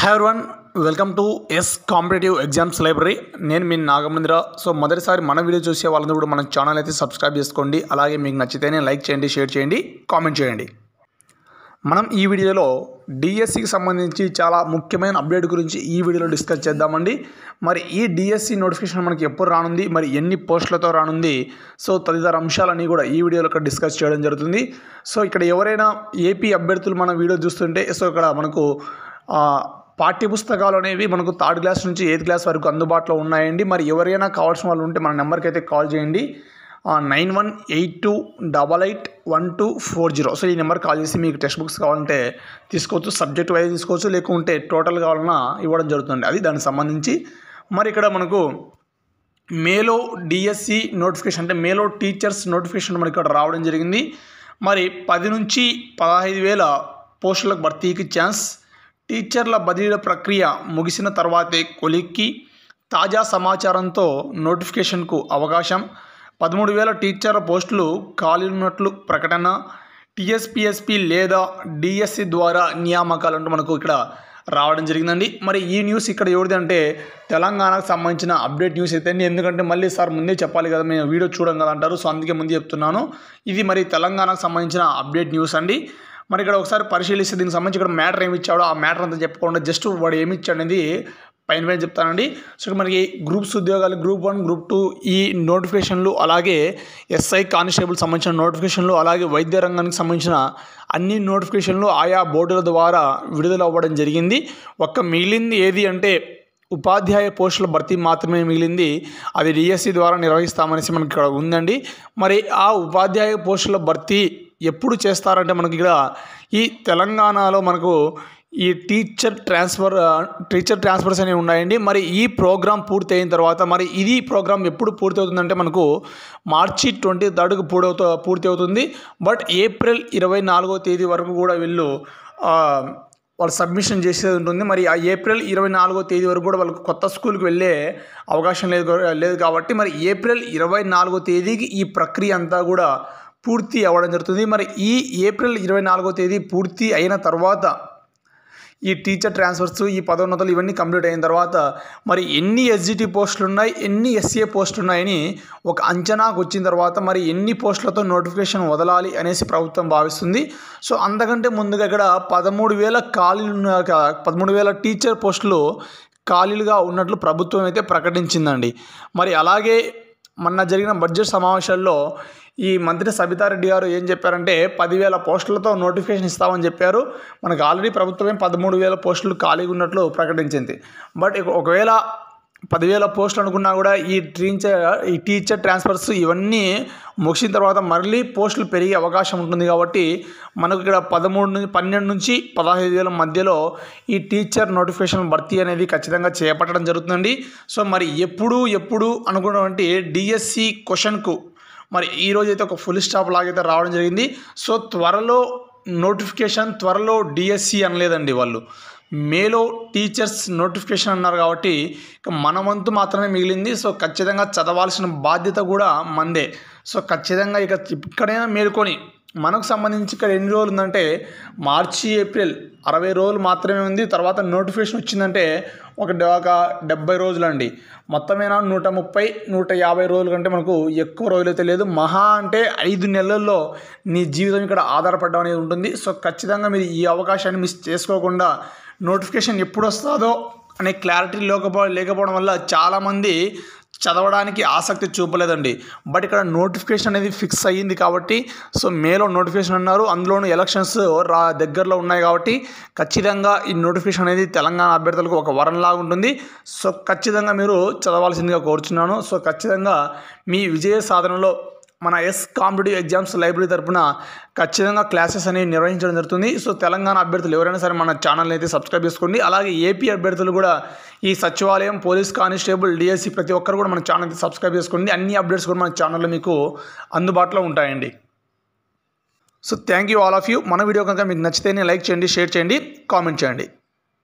high one welcome to S competitive exams library నేను మీ నాగమంద్ర so మొదటిసారి మన వీడియో చూసే వాళ్ళందరూ కూడా మన ఛానల్ అయితే సబ్స్క్రైబ్ చేసుకోండి అలాగే మీకు నచ్చితేనే లైక్ చేయండి షేర్ చేయండి కామెంట్ చేయండి మనం ఈ వీడియోలో డిఎస్సికి సంబంధించి చాలా ముఖ్యమైన అప్డేట్ గురించి ఈ వీడియోలో డిస్కస్ చేద్దామండి మరి ఈ డిఎస్సి నోటిఫికేషన్ మనకి ఎప్పుడు రానుంది మరి ఎన్ని పోస్టులతో రానుంది సో తదితర అంశాలన్నీ కూడా ఈ వీడియోలో ఇక్కడ డిస్కస్ చేయడం జరుగుతుంది సో ఇక్కడ ఎవరైనా ఏపీ అభ్యర్థులు మన వీడియో చూస్తుంటే సో ఇక్కడ మనకు పాఠ్యపుస్తకాలు అనేవి మనకు థర్డ్ క్లాస్ నుంచి ఎయిత్ క్లాస్ వరకు అందుబాటులో ఉన్నాయండి మరి ఎవరైనా కావాల్సిన వాళ్ళు ఉంటే మన నెంబర్కి అయితే కాల్ చేయండి nine one eight two double eight one two four zero so ఈ నెంబర్ కాల్ చేసి మీకు టెక్స్ట్ బుక్స్ కావాలంటే తీసుకోవచ్చు సబ్జెక్ట్ వైజ్ తీసుకోవచ్చు లేకుంటే టోటల్ కావాలన్నా ఇవ్వడం జరుగుతుంది అది దానికి సంబంధించి మరి ఇక్కడ మనకు మేలో డిఎస్సి నోటిఫికేషన్ అంటే మేలో టీచర్స్ నోటిఫికేషన్ మనకి ఇక్కడ రావడం జరిగింది మరి పది నుంచి పదహైదు వేల పోస్టులకు భర్తీకి ఛాన్స్ టీచర్ల బదిలీల ప్రక్రియ ముగిసిన తర్వాతే కొలిక్కి తాజా సమాచారంతో నోటిఫికేషన్కు అవకాశం పదమూడు వేల టీచర్ల పోస్టులు ఖాళీలున్నట్లు ప్రకటన టీఎస్పిఎస్పి లేదా డిఎస్సి ద్వారా నియామకాలు అంటూ మనకు ఇక్కడ రావడం జరిగిందండి మరి ఈ న్యూస్ ఇక్కడ ఎవరిది అంటే తెలంగాణకు సంబంధించిన అప్డేట్ న్యూస్ అయితే అండి ఎందుకంటే మళ్ళీ సార్ ముందే చెప్పాలి కదా మేము వీడియో చూడం కదా అంటారు సో అందుకే ముందు చెప్తున్నాను ఇది మరి తెలంగాణకు సంబంధించిన అప్డేట్ న్యూస్ అండి మరి ఇక్కడ ఒకసారి పరిశీలిస్తే దీనికి సంబంధించి ఇక్కడ మ్యాటర్ ఏమి ఇచ్చాడో ఆ మ్యాటర్ అంతా చెప్పకుండా జస్ట్ వాడు ఏమి ఇచ్చాడు అనేది పైన పైన చెప్తానండి సో మనకి గ్రూప్స్ ఉద్యోగాలు గ్రూప్ వన్ గ్రూప్ టూ ఈ నోటిఫికేషన్లు అలాగే ఎస్ఐ కానిస్టేబుల్ సంబంధించిన నోటిఫికేషన్లు అలాగే వైద్య రంగానికి సంబంధించిన అన్ని నోటిఫికేషన్లు ఆయా బోర్డుల ద్వారా విడుదల అవ్వడం జరిగింది ఒక్క మిగిలింది ఏది అంటే ఉపాధ్యాయ పోస్టుల భర్తీ మాత్రమే మిగిలింది అది డిఎస్సి ద్వారా నిర్వహిస్తామనేసి మనకి ఇక్కడ ఉందండి మరి ఆ ఉపాధ్యాయ పోస్టుల భర్తీ ఎప్పుడు చేస్తారంటే మనకి ఇక్కడ ఈ తెలంగాణలో మనకు ఈ టీచర్ ట్రాన్స్ఫర్ టీచర్ ట్రాన్స్ఫర్స్ అనేవి ఉన్నాయండి మరి ఈ ప్రోగ్రామ్ పూర్తయిన తర్వాత మరి ఇది ప్రోగ్రామ్ ఎప్పుడు పూర్తి అవుతుందంటే మనకు మార్చి ట్వంటీ థర్డ్కి పూర్తవుతూ పూర్తి అవుతుంది బట్ ఏప్రిల్ ఇరవై నాలుగో తేదీ వరకు కూడా వీళ్ళు వాళ్ళు సబ్మిషన్ చేసేది ఉంటుంది మరి ఆ ఏప్రిల్ ఇరవై నాలుగో తేదీ వరకు కూడా వాళ్ళకు కొత్త స్కూల్కి వెళ్ళే అవకాశం లేదు లేదు కాబట్టి మరి ఏప్రిల్ ఇరవై నాలుగో తేదీకి ఈ ప్రక్రియ అంతా కూడా పూర్తి అవ్వడం జరుగుతుంది మరి ఈ ఏప్రిల్ ఇరవై నాలుగో తేదీ పూర్తి అయిన తర్వాత ఈ టీచర్ ట్రాన్స్ఫర్స్ ఈ పదోన్నతులు ఇవన్నీ కంప్లీట్ అయిన తర్వాత మరి ఎన్ని ఎస్జిటి పోస్టులు ఉన్నాయి ఎన్ని ఎస్సీఏ పోస్టులు ఉన్నాయని ఒక అంచనాకు వచ్చిన తర్వాత మరి ఎన్ని పోస్టులతో నోటిఫికేషన్ వదలాలి అనేసి ప్రభుత్వం భావిస్తుంది సో అంతకంటే ముందుగా ఇక్కడ పదమూడు వేల ఖాళీలు పదమూడు వేల టీచర్ పోస్టులు ఖాళీలుగా ఉన్నట్లు ప్రభుత్వం అయితే ప్రకటించిందండి మరి అలాగే మొన్న జరిగిన బడ్జెట్ సమావేశాల్లో ఈ మంత్రి సబితారెడ్డి గారు ఏం చెప్పారంటే పదివేల పోస్టులతో నోటిఫికేషన్ ఇస్తామని చెప్పారు మనకు ఆల్రెడీ ప్రభుత్వమే పదమూడు వేల పోస్టులు ఖాళీగా ఉన్నట్లు ప్రకటించింది బట్ ఒకవేళ పదివేల పోస్టులు అనుకున్నా కూడా ఈ టీచర్ ఈ టీచర్ ట్రాన్స్ఫర్స్ ఇవన్నీ ముగిసిన తర్వాత మళ్ళీ పోస్టులు పెరిగే అవకాశం ఉంటుంది కాబట్టి మనకు ఇక్కడ పదమూడు నుంచి పన్నెండు నుంచి పదహైదు వేల మధ్యలో ఈ టీచర్ నోటిఫికేషన్ భర్తీ అనేది ఖచ్చితంగా చేపట్టడం జరుగుతుందండి సో మరి ఎప్పుడు ఎప్పుడు అనుకున్నటువంటి డిఎస్సి క్వశ్చన్కు మరి ఈరోజు అయితే ఒక ఫుల్ స్టాప్ లాగైతే రావడం జరిగింది సో త్వరలో నోటిఫికేషన్ త్వరలో డిఎస్సి అనలేదండి వాళ్ళు మేలో టీచర్స్ నోటిఫికేషన్ అన్నారు కాబట్టి ఇక మన వంతు మాత్రమే మిగిలింది సో ఖచ్చితంగా చదవాల్సిన బాధ్యత కూడా మందే సో ఖచ్చితంగా ఇక ఇక్కడైనా మేల్కొని మనకు సంబంధించి ఇక్కడ ఎన్ని రోజులు ఉందంటే మార్చి ఏప్రిల్ అరవై రోజులు మాత్రమే ఉంది తర్వాత నోటిఫికేషన్ వచ్చిందంటే ఒక ఒక డెబ్బై రోజులండి మొత్తమేనా నూట ముప్పై నూట యాభై రోజుల కంటే మనకు ఎక్కువ రోజులైతే లేదు మహా అంటే ఐదు నెలల్లో నీ జీవితం ఇక్కడ ఆధారపడడం అనేది ఉంటుంది సో ఖచ్చితంగా మీరు ఈ అవకాశాన్ని మిస్ చేసుకోకుండా నోటిఫికేషన్ ఎప్పుడు వస్తుందో అనే క్లారిటీ లేకపో లేకపోవడం వల్ల చాలామంది చదవడానికి ఆసక్తి చూపలేదండి బట్ ఇక్కడ నోటిఫికేషన్ అనేది ఫిక్స్ అయ్యింది కాబట్టి సో మేలో నోటిఫికేషన్ అన్నారు అందులోనూ ఎలక్షన్స్ రా దగ్గరలో ఉన్నాయి కాబట్టి ఖచ్చితంగా ఈ నోటిఫికేషన్ అనేది తెలంగాణ అభ్యర్థులకు ఒక వరంలాగా ఉంటుంది సో ఖచ్చితంగా మీరు చదవాల్సిందిగా కోరుచున్నాను సో ఖచ్చితంగా మీ విజయ సాధనలో మన ఎస్ కాంపిటేటివ్ ఎగ్జామ్స్ లైబ్రరీ తరఫున ఖచ్చితంగా క్లాసెస్ అనేవి నిర్వహించడం జరుగుతుంది సో తెలంగాణ అభ్యర్థులు ఎవరైనా సరే మన ఛానల్ని అయితే సబ్స్క్రైబ్ చేసుకోండి అలాగే ఏపీ అభ్యర్థులు కూడా ఈ సచివాలయం పోలీస్ కానిస్టేబుల్ డిఎస్సి ప్రతి ఒక్కరు కూడా మన ఛానల్ సబ్స్క్రైబ్ చేసుకోండి అన్ని అప్డేట్స్ కూడా మన ఛానల్లో మీకు అందుబాటులో ఉంటాయండి so thank you all of you మన వీడియో కనుక మీకు నచ్చితేనే లైక్ చేయండి షేర్ చేయండి కామెంట్ చేయండి